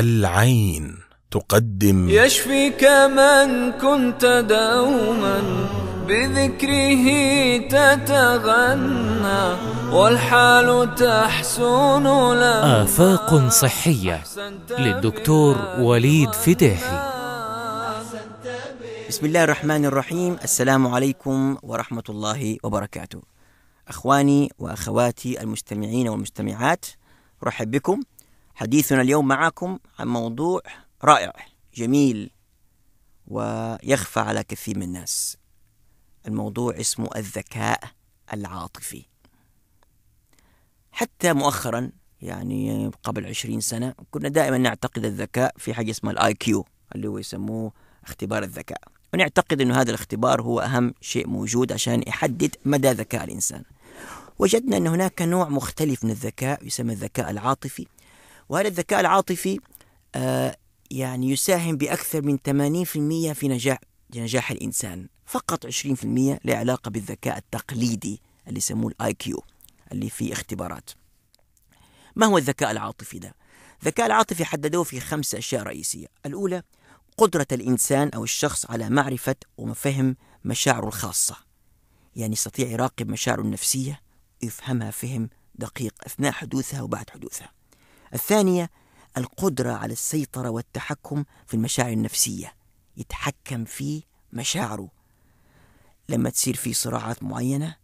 العين تقدم يشفيك من كنت دوما بذكره تتغنى والحال تحسن له آفاق صحية للدكتور وليد فتاحي بسم الله الرحمن الرحيم السلام عليكم ورحمة الله وبركاته أخواني وأخواتي المستمعين والمستمعات رحب بكم حديثنا اليوم معكم عن موضوع رائع جميل ويخفى على كثير من الناس الموضوع اسمه الذكاء العاطفي حتى مؤخرا يعني قبل عشرين سنة كنا دائما نعتقد الذكاء في حاجة اسمها الاي كيو اللي هو يسموه اختبار الذكاء ونعتقد أن هذا الاختبار هو أهم شيء موجود عشان يحدد مدى ذكاء الإنسان وجدنا أن هناك نوع مختلف من الذكاء يسمى الذكاء العاطفي وهذا الذكاء العاطفي آه، يعني يساهم بأكثر من 80% في نجاح نجاح الإنسان فقط 20% له علاقة بالذكاء التقليدي اللي يسموه الاي كيو اللي فيه اختبارات ما هو الذكاء العاطفي ده؟ الذكاء العاطفي حددوه في خمس أشياء رئيسية الأولى قدرة الإنسان أو الشخص على معرفة وفهم مشاعره الخاصة يعني يستطيع يراقب مشاعره النفسية ويفهمها فهم دقيق أثناء حدوثها وبعد حدوثها الثانية القدرة على السيطرة والتحكم في المشاعر النفسية يتحكم في مشاعره لما تصير في صراعات معينة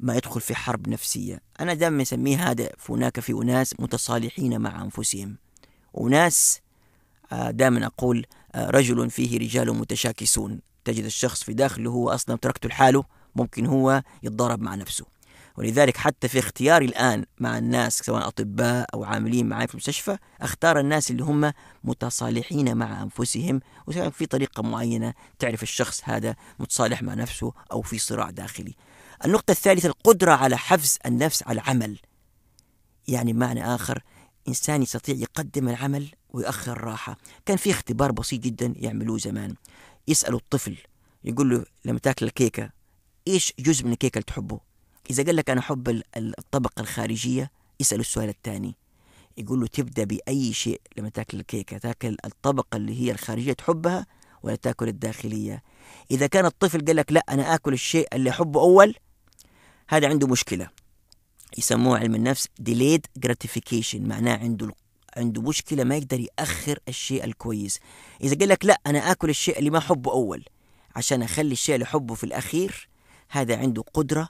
ما يدخل في حرب نفسية أنا دائما أسميه هذا هناك في أناس متصالحين مع أنفسهم وناس آه، دائما أقول آه، رجل فيه رجال متشاكسون تجد الشخص في داخله هو أصلا تركته لحاله ممكن هو يتضارب مع نفسه ولذلك حتى في اختياري الآن مع الناس سواء أطباء أو عاملين معي في المستشفى أختار الناس اللي هم متصالحين مع أنفسهم وسواء في طريقة معينة تعرف الشخص هذا متصالح مع نفسه أو في صراع داخلي النقطة الثالثة القدرة على حفز النفس على العمل يعني معنى آخر إنسان يستطيع يقدم العمل ويؤخر الراحة كان في اختبار بسيط جدا يعملوه زمان يسألوا الطفل يقول له لما تاكل الكيكة إيش جزء من الكيكة اللي تحبه إذا قال لك أنا أحب الطبقة الخارجية اسأله السؤال الثاني يقول له تبدأ بأي شيء لما تاكل الكيكة تاكل الطبقة اللي هي الخارجية تحبها ولا تاكل الداخلية إذا كان الطفل قال لك لا أنا آكل الشيء اللي أحبه أول هذا عنده مشكلة يسموه علم النفس delayed gratification معناه عنده عنده مشكلة ما يقدر يأخر الشيء الكويس إذا قال لك لا أنا آكل الشيء اللي ما أحبه أول عشان أخلي الشيء اللي أحبه في الأخير هذا عنده قدرة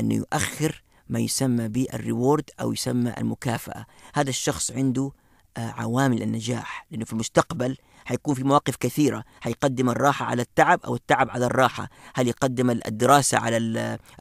أن يؤخر ما يسمى بالريورد أو يسمى المكافأة هذا الشخص عنده آه، عوامل النجاح لأنه في المستقبل حيكون في مواقف كثيرة حيقدم الراحة على التعب أو التعب على الراحة هل يقدم الدراسة على,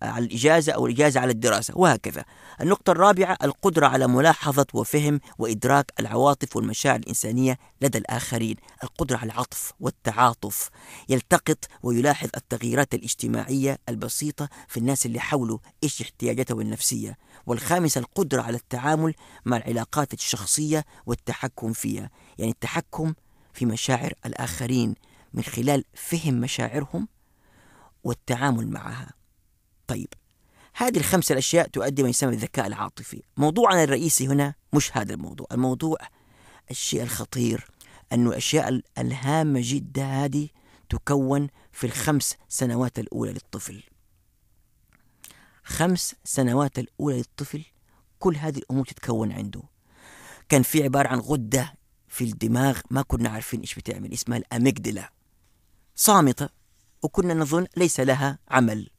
على الإجازة أو الإجازة على الدراسة وهكذا النقطة الرابعة القدرة على ملاحظة وفهم وإدراك العواطف والمشاعر الإنسانية لدى الآخرين القدرة على العطف والتعاطف يلتقط ويلاحظ التغييرات الاجتماعية البسيطة في الناس اللي حوله إيش احتياجاتهم النفسية والخامسة القدرة على التعامل مع العلاقات الشخصية والتحكم فيها يعني التحكم في مشاعر الآخرين من خلال فهم مشاعرهم والتعامل معها. طيب هذه الخمسة الأشياء تؤدي ما يسمى بالذكاء العاطفي موضوعنا الرئيسي هنا مش هذا الموضوع الموضوع الشيء الخطير أنه الأشياء الهامة جدا هذه تكون في الخمس سنوات الأولى للطفل خمس سنوات الأولى للطفل كل هذه الأمور تتكون عنده كان في عبارة عن غدة في الدماغ ما كنا عارفين إيش بتعمل اسمها الأميجدلا صامتة وكنا نظن ليس لها عمل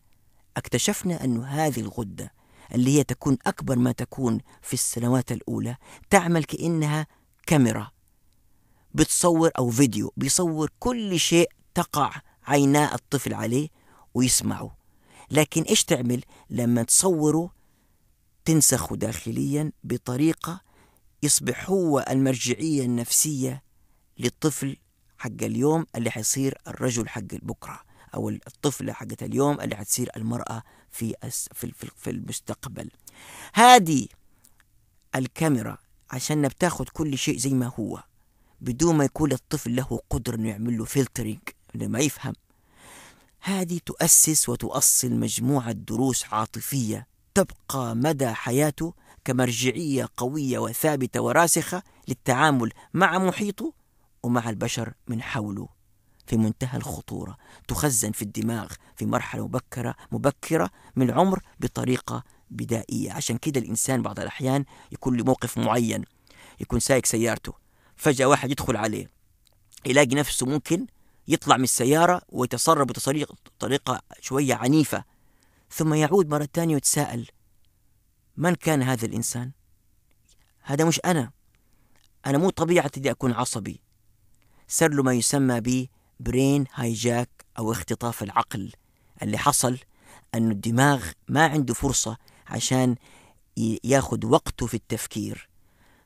اكتشفنا أن هذه الغدة اللي هي تكون أكبر ما تكون في السنوات الأولى تعمل كأنها كاميرا بتصور أو فيديو بيصور كل شيء تقع عينا الطفل عليه ويسمعه لكن إيش تعمل لما تصوره تنسخه داخليا بطريقة يصبح هو المرجعية النفسية للطفل حق اليوم اللي حيصير الرجل حق بكرة أو الطفلة حقة اليوم اللي حتصير المرأة في في المستقبل هذه الكاميرا عشان بتاخد كل شيء زي ما هو بدون ما يكون الطفل له قدرة إنه يعمل له فلترينج إنه ما يفهم هذه تؤسس وتؤصل مجموعة دروس عاطفية تبقى مدى حياته كمرجعية قوية وثابتة وراسخة للتعامل مع محيطه ومع البشر من حوله في منتهى الخطورة تخزن في الدماغ في مرحلة مبكرة مبكرة من العمر بطريقة بدائية عشان كده الإنسان بعض الأحيان يكون لموقف معين يكون سايق سيارته فجأة واحد يدخل عليه يلاقي نفسه ممكن يطلع من السيارة ويتصرف بطريقة شوية عنيفة ثم يعود مرة ثانية ويتساءل من كان هذا الإنسان؟ هذا مش أنا أنا مو طبيعتي دي أكون عصبي سر له ما يسمى ب برين هايجاك أو اختطاف العقل اللي حصل أن الدماغ ما عنده فرصة عشان ياخد وقته في التفكير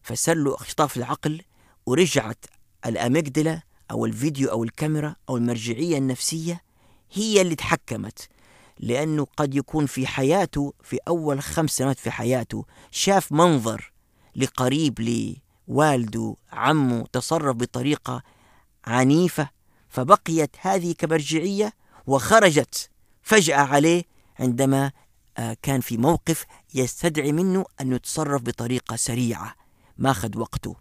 فسر له اختطاف العقل ورجعت الأميجدلا أو الفيديو أو الكاميرا أو المرجعية النفسية هي اللي تحكمت لأنه قد يكون في حياته في أول خمس سنوات في حياته شاف منظر لقريب لوالده عمه تصرف بطريقة عنيفة فبقيت هذه كمرجعية وخرجت فجأة عليه عندما آه، كان في موقف يستدعي منه أن يتصرف بطريقة سريعة ما أخذ وقته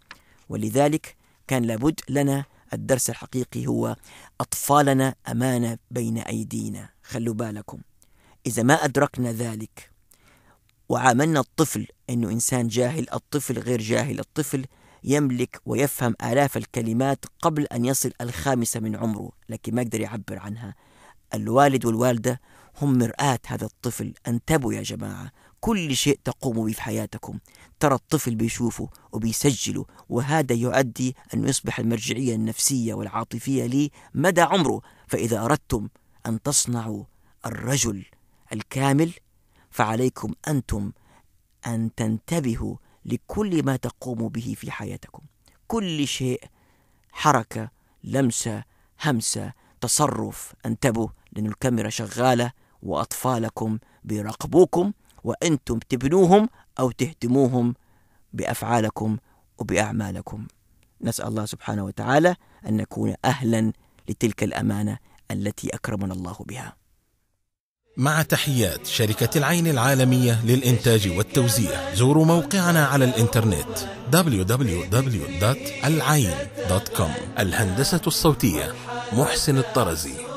ولذلك كان لابد لنا الدرس الحقيقي هو أطفالنا أمانة بين أيدينا خلوا بالكم إذا ما أدركنا ذلك وعاملنا الطفل أنه إنسان جاهل الطفل غير جاهل الطفل يملك ويفهم آلاف الكلمات قبل أن يصل الخامسة من عمره لكن ما يقدر يعبر عنها الوالد والوالدة هم مرآة هذا الطفل أنتبهوا يا جماعة كل شيء تقوموا به في حياتكم ترى الطفل بيشوفه وبيسجله وهذا يؤدي أن يصبح المرجعية النفسية والعاطفية لي مدى عمره فإذا أردتم أن تصنعوا الرجل الكامل فعليكم أنتم أن تنتبهوا لكل ما تقوموا به في حياتكم كل شيء حركة لمسة همسة تصرف انتبهوا لأن الكاميرا شغالة وأطفالكم بيراقبوكم وأنتم تبنوهم أو تهدموهم بأفعالكم وبأعمالكم نسأل الله سبحانه وتعالى أن نكون أهلا لتلك الأمانة التي أكرمنا الله بها مع تحيات شركة العين العالمية للإنتاج والتوزيع زوروا موقعنا على الإنترنت www.alain.com الهندسة الصوتية محسن الطرزي